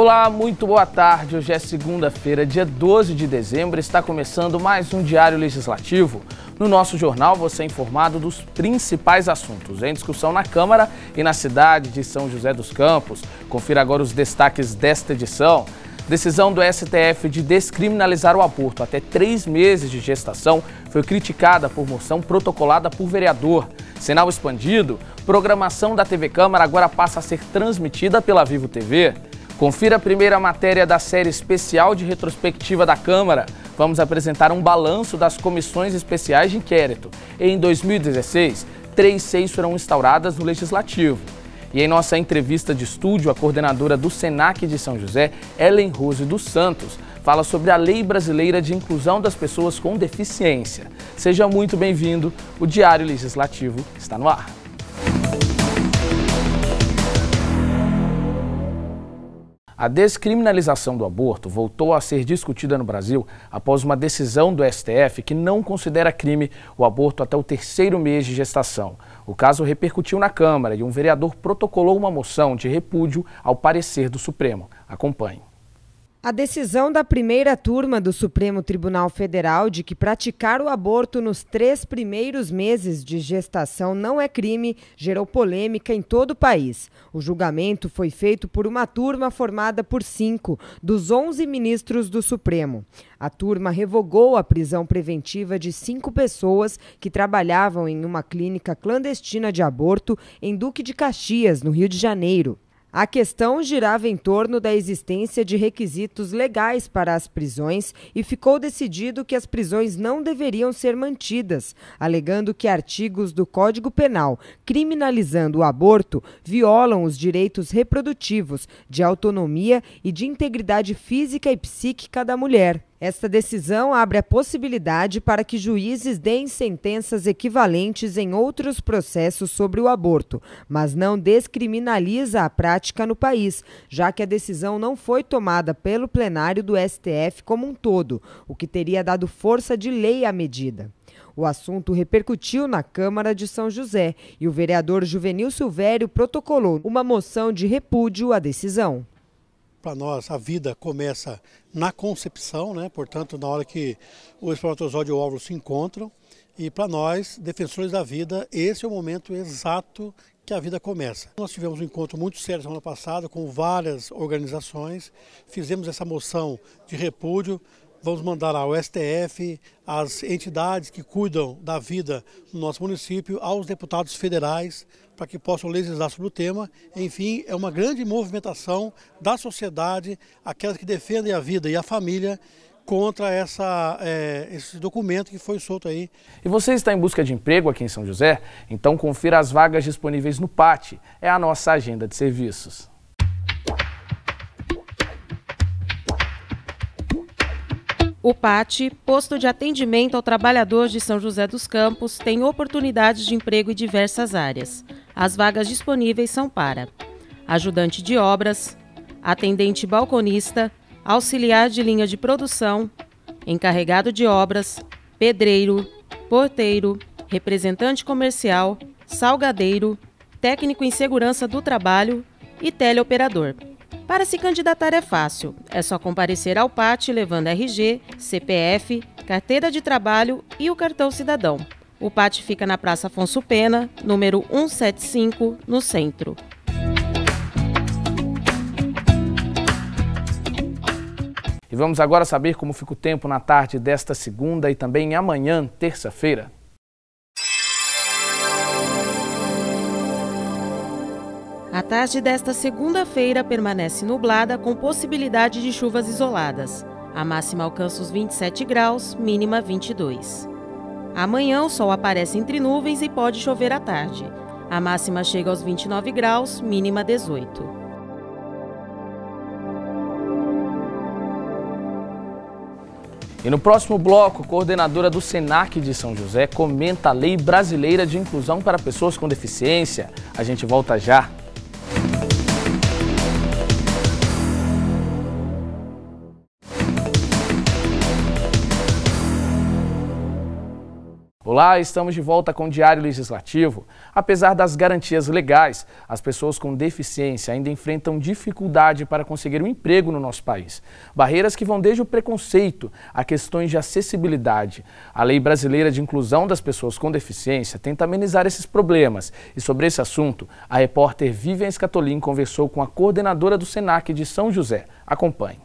Olá, muito boa tarde. Hoje é segunda-feira, dia 12 de dezembro, está começando mais um Diário Legislativo. No nosso jornal você é informado dos principais assuntos em discussão na Câmara e na cidade de São José dos Campos. Confira agora os destaques desta edição. Decisão do STF de descriminalizar o aborto até três meses de gestação foi criticada por moção protocolada por vereador. Sinal expandido, programação da TV Câmara agora passa a ser transmitida pela Vivo TV. Confira a primeira matéria da série especial de retrospectiva da Câmara. Vamos apresentar um balanço das comissões especiais de inquérito. Em 2016, três seis foram instauradas no Legislativo. E em nossa entrevista de estúdio, a coordenadora do SENAC de São José, Ellen Rose dos Santos, fala sobre a Lei Brasileira de Inclusão das Pessoas com Deficiência. Seja muito bem-vindo, o Diário Legislativo está no ar. A descriminalização do aborto voltou a ser discutida no Brasil após uma decisão do STF que não considera crime o aborto até o terceiro mês de gestação. O caso repercutiu na Câmara e um vereador protocolou uma moção de repúdio ao parecer do Supremo. Acompanhe. A decisão da primeira turma do Supremo Tribunal Federal de que praticar o aborto nos três primeiros meses de gestação não é crime gerou polêmica em todo o país. O julgamento foi feito por uma turma formada por cinco dos onze ministros do Supremo. A turma revogou a prisão preventiva de cinco pessoas que trabalhavam em uma clínica clandestina de aborto em Duque de Caxias, no Rio de Janeiro. A questão girava em torno da existência de requisitos legais para as prisões e ficou decidido que as prisões não deveriam ser mantidas, alegando que artigos do Código Penal criminalizando o aborto violam os direitos reprodutivos, de autonomia e de integridade física e psíquica da mulher. Esta decisão abre a possibilidade para que juízes deem sentenças equivalentes em outros processos sobre o aborto, mas não descriminaliza a prática no país, já que a decisão não foi tomada pelo plenário do STF como um todo, o que teria dado força de lei à medida. O assunto repercutiu na Câmara de São José e o vereador Juvenil Silvério protocolou uma moção de repúdio à decisão para nós a vida começa na concepção, né? portanto, na hora que o espermatozoide e o óvulo se encontram. E para nós, defensores da vida, esse é o momento exato que a vida começa. Nós tivemos um encontro muito sério semana passada com várias organizações, fizemos essa moção de repúdio, vamos mandar ao STF, às entidades que cuidam da vida no nosso município, aos deputados federais, para que possam legislar sobre o tema. Enfim, é uma grande movimentação da sociedade, aquelas que defendem a vida e a família, contra essa, é, esse documento que foi solto aí. E você está em busca de emprego aqui em São José? Então confira as vagas disponíveis no PAT. É a nossa agenda de serviços. O PAT, Posto de Atendimento ao Trabalhador de São José dos Campos, tem oportunidades de emprego em diversas áreas. As vagas disponíveis são para ajudante de obras, atendente balconista, auxiliar de linha de produção, encarregado de obras, pedreiro, porteiro, representante comercial, salgadeiro, técnico em segurança do trabalho e teleoperador. Para se candidatar é fácil, é só comparecer ao PAT levando RG, CPF, carteira de trabalho e o cartão cidadão. O pátio fica na Praça Afonso Pena, número 175, no centro. E vamos agora saber como fica o tempo na tarde desta segunda e também amanhã, terça-feira. A tarde desta segunda-feira permanece nublada com possibilidade de chuvas isoladas. A máxima alcança os 27 graus, mínima 22. Amanhã o sol aparece entre nuvens e pode chover à tarde. A máxima chega aos 29 graus, mínima 18. E no próximo bloco, coordenadora do SENAC de São José comenta a Lei Brasileira de Inclusão para Pessoas com Deficiência. A gente volta já. Olá, estamos de volta com o Diário Legislativo. Apesar das garantias legais, as pessoas com deficiência ainda enfrentam dificuldade para conseguir um emprego no nosso país. Barreiras que vão desde o preconceito a questões de acessibilidade. A Lei Brasileira de Inclusão das Pessoas com Deficiência tenta amenizar esses problemas. E sobre esse assunto, a repórter Vivian Scatolin conversou com a coordenadora do SENAC de São José. Acompanhe.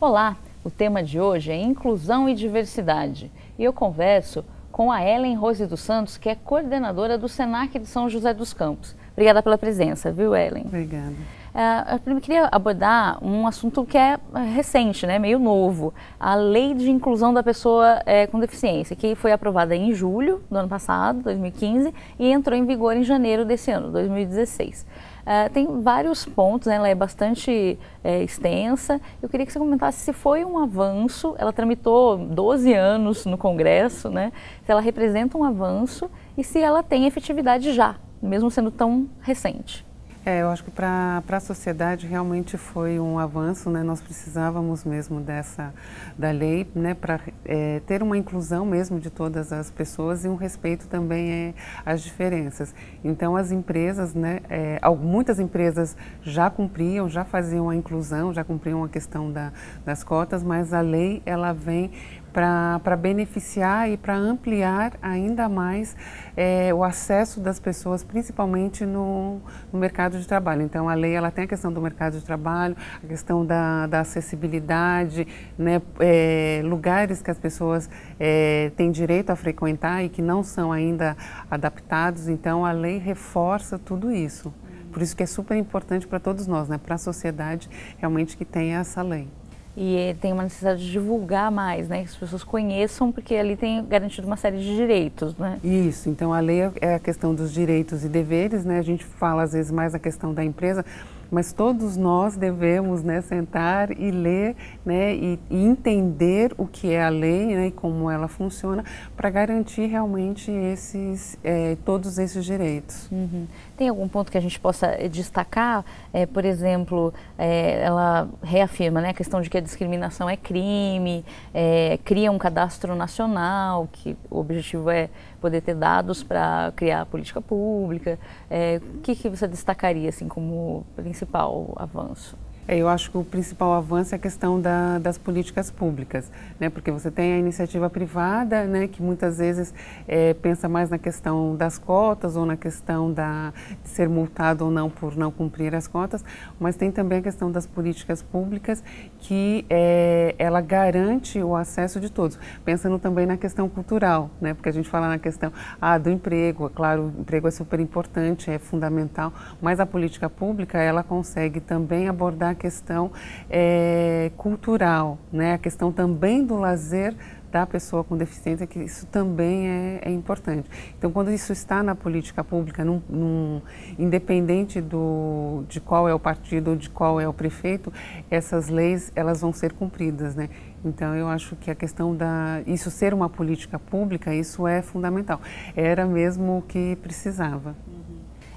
Olá, o tema de hoje é inclusão e diversidade e eu converso com a Ellen Rose dos Santos, que é coordenadora do SENAC de São José dos Campos. Obrigada pela presença, viu, Ellen? Obrigada. Uh, eu queria abordar um assunto que é, é recente, né, meio novo, a Lei de Inclusão da Pessoa é, com Deficiência, que foi aprovada em julho do ano passado, 2015, e entrou em vigor em janeiro desse ano, 2016. Ah, tem vários pontos, né? ela é bastante é, extensa. Eu queria que você comentasse se foi um avanço, ela tramitou 12 anos no Congresso, né? se ela representa um avanço e se ela tem efetividade já, mesmo sendo tão recente. É, eu acho que para a sociedade realmente foi um avanço, né? Nós precisávamos mesmo dessa da lei, né? Para é, ter uma inclusão mesmo de todas as pessoas e um respeito também é, às diferenças. Então as empresas, né? É, muitas empresas já cumpriam, já faziam a inclusão, já cumpriam a questão da, das cotas, mas a lei ela vem para beneficiar e para ampliar ainda mais é, o acesso das pessoas, principalmente no, no, mercado de trabalho. Então, a lei ela tem a questão do mercado de trabalho, a questão da, da acessibilidade, né, é, lugares que as pessoas é, têm direito a frequentar e que não são ainda adaptados. Então, a lei reforça tudo isso. Por isso que é super importante para todos nós, né, para a sociedade realmente que tenha essa lei e eh, tem uma necessidade de divulgar mais, né? Que as pessoas conheçam, porque ali tem garantido uma série de direitos, né? Isso, então a lei é a questão dos direitos e deveres, né? A gente fala às vezes mais a questão da empresa, mas todos nós devemos né, sentar e ler né, e, e, entender o que é a lei né, e como ela funciona para garantir realmente esses, é, todos esses direitos. Uhum. Tem algum ponto que a gente possa eh, destacar? É, por exemplo, é, ela reafirma né, a questão de que a discriminação é crime, é, cria um cadastro nacional, que o objetivo é poder ter dados para criar política pública. É, o que, que você destacaria assim, como principal avanço? É, eu acho que o principal avanço é a questão da, das políticas públicas, né? porque você tem a iniciativa privada, né? que muitas vezes é, pensa mais na questão das cotas ou na questão da, de ser multado ou não por não cumprir as cotas, mas tem também a questão das políticas públicas que é, ela garante o acesso de todos. Pensando também na questão cultural, né? porque a gente fala na questão ah, do emprego, é claro, o emprego é super importante, é fundamental, mas a política pública ela consegue também abordar questão é, cultural, né? a questão também do lazer da pessoa com deficiência, que isso também é, é importante. Então, quando isso está na política pública, num, num, independente do, de qual é o partido ou de qual é o prefeito, essas leis elas vão ser cumpridas, né? Então, eu acho que a questão da isso ser uma política pública, isso é fundamental. Era mesmo o que precisava.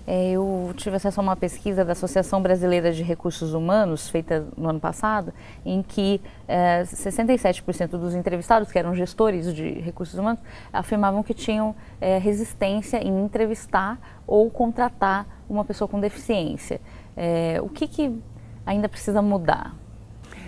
É, eu tive acesso a uma pesquisa da Associação Brasileira de Recursos Humanos, feita no ano passado, em que é, eh, 67% dos entrevistados, que eram gestores de recursos humanos, afirmavam que tinham é, resistência em entrevistar ou contratar uma pessoa com deficiência. o que, que ainda precisa mudar?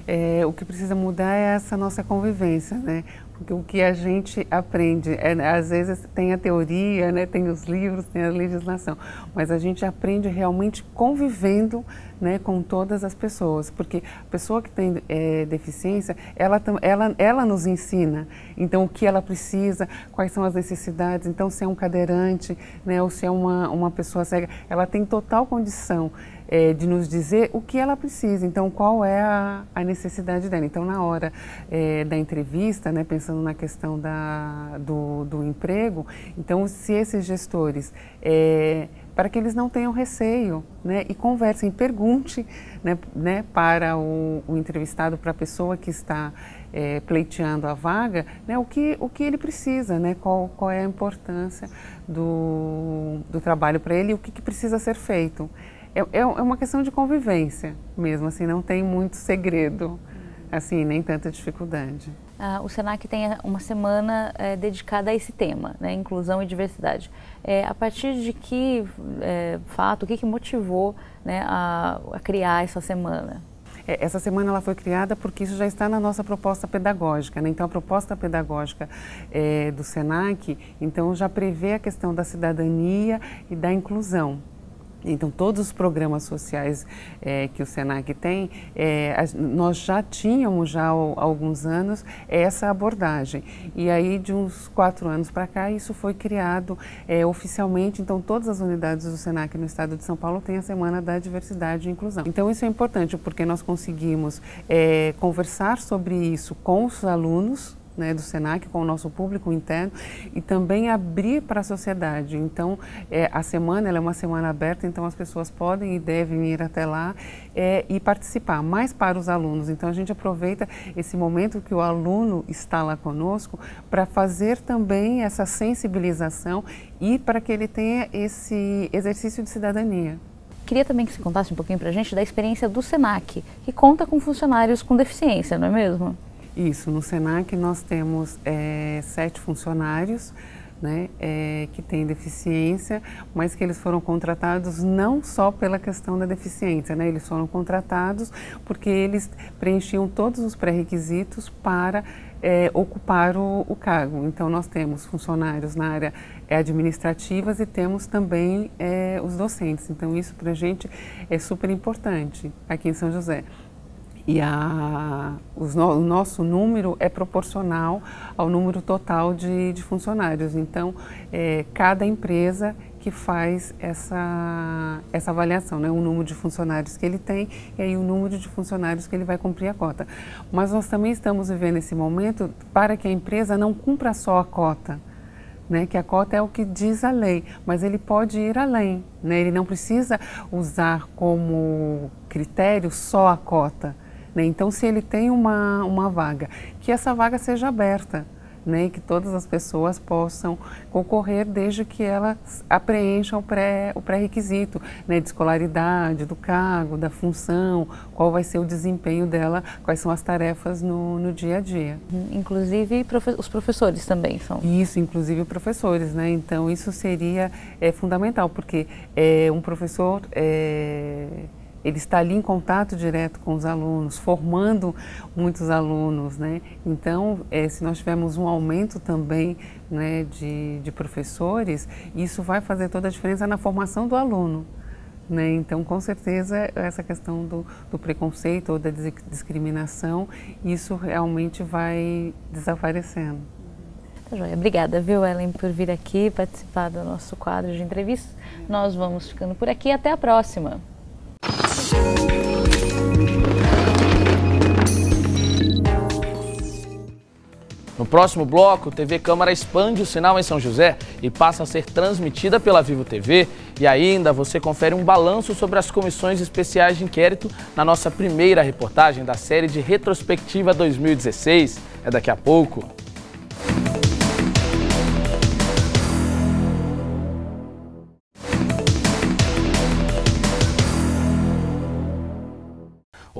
É, o que precisa mudar é essa nossa convivência, né? Porque o que a gente aprende, é, né, às vezes tem a teoria, né? tem os livros, tem a legislação, mas a gente aprende realmente convivendo né, com todas as pessoas, porque a pessoa que tem é, deficiência, ela, ela, ela nos ensina, então o que ela precisa, quais são as necessidades, então se é um cadeirante, né, ou se é uma, uma pessoa cega, ela tem total condição é, de nos dizer o que ela precisa, então qual é a, a necessidade dela. Então, na hora é, da entrevista, né, pensando na questão da, do, do emprego, então, se esses gestores. É, para que eles não tenham receio, né? E conversem, pergunte, né, né para o, o entrevistado, para a pessoa que está é, pleiteando a vaga, né, o que o que ele precisa, né? Qual qual é a importância do, do trabalho para ele e o que, que precisa ser feito. É, é, é uma questão de convivência mesmo, assim, não tem muito segredo, assim, nem tanta dificuldade. Ah, o Senac tem uma semana é, dedicada a esse tema, né, inclusão e diversidade. É, a partir de que é, fato, o que, que motivou né, a, a, criar essa semana? É, essa semana ela foi criada porque isso já está na nossa proposta pedagógica. Né? Então, a proposta pedagógica do SENAC então, já prevê a questão da cidadania e da inclusão. Então, todos os programas sociais é, que o SENAC tem, é, nós já tínhamos já há alguns anos essa abordagem. E aí, de uns quatro anos para cá, isso foi criado é, oficialmente. Então, todas as unidades do SENAC no estado de São Paulo têm a Semana da Diversidade e Inclusão. Então, isso é importante porque nós conseguimos é, conversar sobre isso com os alunos, né, do SENAC com o nosso público interno e também abrir para a sociedade. Então, é, a semana é uma semana aberta, então as pessoas podem e devem ir até lá é, e participar, mais para os alunos. Então, a gente aproveita esse momento que o aluno está lá conosco para fazer também essa sensibilização e para que ele tenha esse exercício de cidadania. Queria também que você contasse um pouquinho para a gente da experiência do SENAC, que conta com funcionários com deficiência, não é mesmo? Isso, no SENAC nós temos é, sete funcionários né, é, que têm deficiência, mas que eles foram contratados não só pela questão da deficiência, né, eles foram contratados porque eles preenchiam todos os pré-requisitos para é, ocupar o, o, cargo. Então, nós temos funcionários na área administrativas e temos também é, os docentes. Então, isso para a gente é super importante aqui em São José. E a, no, o nosso número é proporcional ao número total de, de funcionários. Então, é, cada empresa que faz essa, essa avaliação, né? o número de funcionários que ele tem e aí o número de funcionários que ele vai cumprir a cota. Mas nós também estamos vivendo esse momento para que a empresa não cumpra só a cota. Né, que a cota é o que diz a lei, mas ele pode ir além. Né? Ele não precisa usar como critério só a cota né? Então, se ele tem uma, uma vaga, que essa vaga seja aberta. Né, que todas as pessoas possam concorrer desde que elas apreencham o pré-requisito pré né, de escolaridade, do cargo, da função, qual vai ser o desempenho dela, quais são as tarefas no, no dia a dia. Inclusive profe os professores também são. Isso, inclusive professores, né? Então isso seria é, fundamental, porque é, um professor. É, ele está ali em contato direto com os alunos, formando muitos alunos, né? Então, é, se nós tivermos um aumento também né, de, de professores, isso vai fazer toda a diferença na formação do aluno. Né? Então, com certeza, essa questão do, do, preconceito ou da discriminação, isso realmente vai desaparecendo. Tá joia. Obrigada, viu, Ellen, por vir aqui participar do nosso quadro de entrevistas. Nós vamos ficando por aqui. Até a próxima! No próximo bloco, TV Câmara expande o sinal em São José e passa a ser transmitida pela Vivo TV. E ainda você confere um balanço sobre as comissões especiais de inquérito na nossa primeira reportagem da série de Retrospectiva 2016. É daqui a pouco.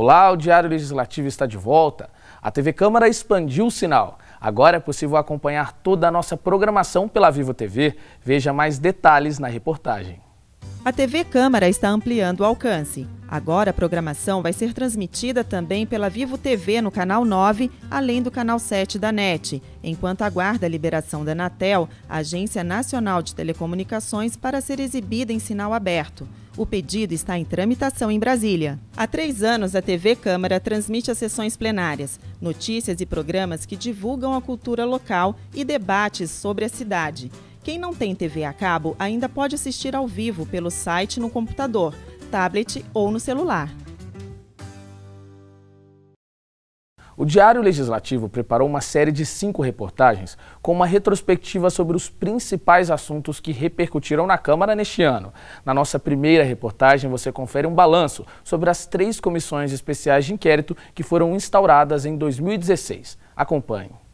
Olá, o Diário Legislativo está de volta. A TV Câmara expandiu o sinal. Agora é possível acompanhar toda a nossa programação pela Vivo TV. Veja mais detalhes na reportagem. A TV Câmara está ampliando o alcance. Agora a programação vai ser transmitida também pela Vivo TV no canal 9, além do canal 7 da NET, enquanto aguarda a liberação da Anatel, Agência Nacional de Telecomunicações, para ser exibida em sinal aberto. O pedido está em tramitação em Brasília. Há três anos, a TV Câmara transmite as sessões plenárias, notícias e programas que divulgam a cultura local e debates sobre a cidade. Quem não tem TV a cabo ainda pode assistir ao vivo pelo site no computador, tablet ou no celular. O Diário Legislativo preparou uma série de cinco reportagens com uma retrospectiva sobre os principais assuntos que repercutiram na Câmara neste ano. Na nossa primeira reportagem, você confere um balanço sobre as três comissões especiais de inquérito que foram instauradas em 2016. Acompanhe.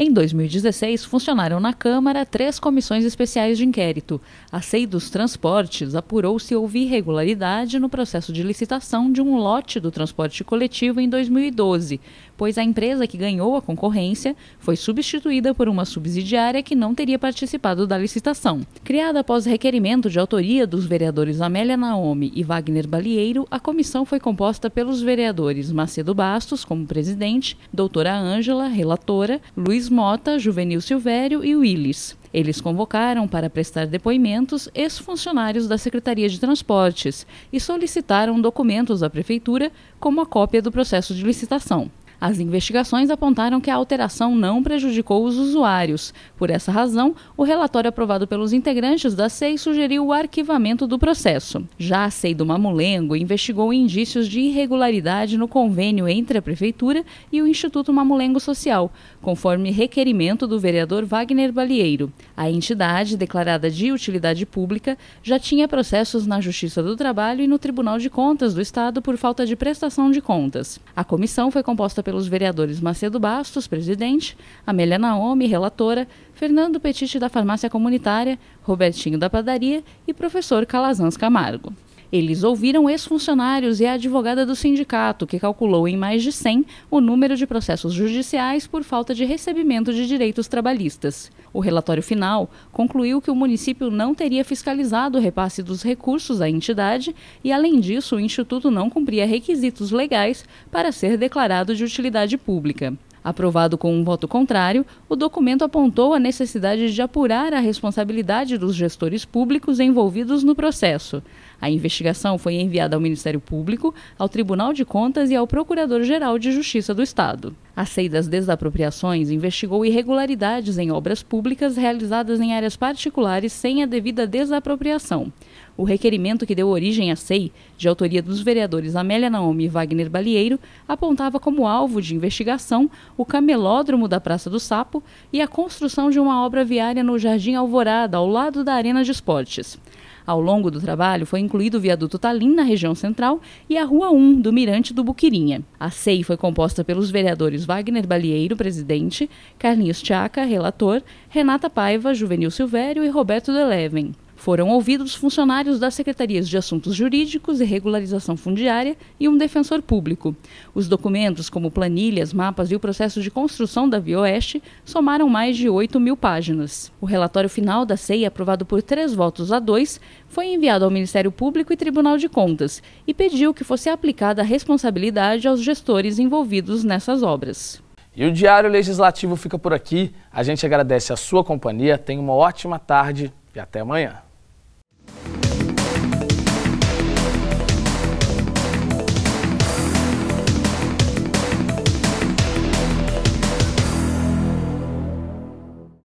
Em 2016, funcionaram na Câmara três comissões especiais de inquérito. A SEI dos Transportes apurou se houve irregularidade no processo de licitação de um lote do transporte coletivo em 2012 pois a empresa que ganhou a concorrência foi substituída por uma subsidiária que não teria participado da licitação. Criada após requerimento de autoria dos vereadores Amélia Naomi e Wagner Balieiro, a comissão foi composta pelos vereadores Macedo Bastos, como presidente, doutora Ângela, relatora, Luiz Mota, Juvenil Silvério e Willis. Eles convocaram para prestar depoimentos ex-funcionários da Secretaria de Transportes e solicitaram documentos da Prefeitura, como a cópia do processo de licitação. As investigações apontaram que a alteração não prejudicou os usuários. Por essa razão, o relatório aprovado pelos integrantes da SEI sugeriu o arquivamento do processo. Já a SEI do Mamulengo investigou indícios de irregularidade no convênio entre a Prefeitura e o Instituto Mamulengo Social, conforme requerimento do vereador Wagner Balieiro. A entidade, declarada de utilidade pública, já tinha processos na Justiça do Trabalho e no Tribunal de Contas do Estado por falta de prestação de contas. A comissão foi composta pelos vereadores Macedo Bastos, presidente, Amélia Naomi, relatora, Fernando Petite da Farmácia Comunitária, Robertinho da Padaria e professor Calazans Camargo. Eles ouviram ex-funcionários e a advogada do sindicato, que calculou em mais de 100 o número de processos judiciais por falta de recebimento de direitos trabalhistas. O relatório final concluiu que o município não teria fiscalizado o repasse dos recursos à entidade e, além disso, o Instituto não cumpria requisitos legais para ser declarado de utilidade pública. Aprovado com um voto contrário, o documento apontou a necessidade de apurar a responsabilidade dos gestores públicos envolvidos no processo. A investigação foi enviada ao Ministério Público, ao Tribunal de Contas e ao Procurador-Geral de Justiça do Estado. A CEI das Desapropriações investigou irregularidades em obras públicas realizadas em áreas particulares sem a devida desapropriação. O requerimento que deu origem à SEI, de autoria dos vereadores Amélia Naomi e Wagner Balieiro, apontava como alvo de investigação o camelódromo da Praça do Sapo e a construção de uma obra viária no Jardim Alvorada, ao lado da Arena de Esportes. Ao longo do trabalho, foi incluído o viaduto Talim, na região central, e a Rua 1, do Mirante do Buquirinha. A SEI foi composta pelos vereadores Wagner Balieiro, presidente, Carlinhos Tchaca, relator, Renata Paiva, Juvenil Silvério e Roberto Deleven. Foram ouvidos funcionários das Secretarias de Assuntos Jurídicos e Regularização Fundiária e um defensor público. Os documentos, como planilhas, mapas e o processo de construção da via oeste, somaram mais de 8 mil páginas. O relatório final da CEI, aprovado por três votos a dois, foi enviado ao Ministério Público e Tribunal de Contas e pediu que fosse aplicada a responsabilidade aos gestores envolvidos nessas obras. E o Diário Legislativo fica por aqui. A gente agradece a sua companhia, tenha uma ótima tarde e até amanhã. Thank you.